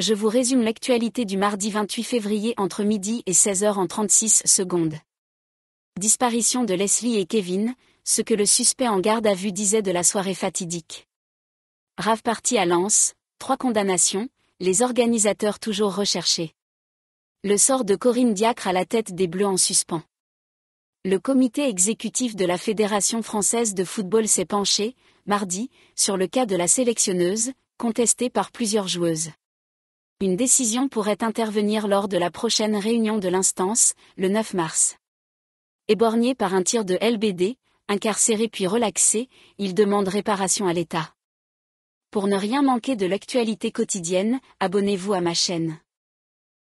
je vous résume l'actualité du mardi 28 février entre midi et 16h en 36 secondes. Disparition de Leslie et Kevin, ce que le suspect en garde à vue disait de la soirée fatidique. Rave partie à Lens, trois condamnations, les organisateurs toujours recherchés. Le sort de Corinne Diacre à la tête des Bleus en suspens. Le comité exécutif de la Fédération française de football s'est penché, mardi, sur le cas de la sélectionneuse, contestée par plusieurs joueuses. Une décision pourrait intervenir lors de la prochaine réunion de l'instance, le 9 mars. Éborgné par un tir de LBD, incarcéré puis relaxé, il demande réparation à l'État. Pour ne rien manquer de l'actualité quotidienne, abonnez-vous à ma chaîne.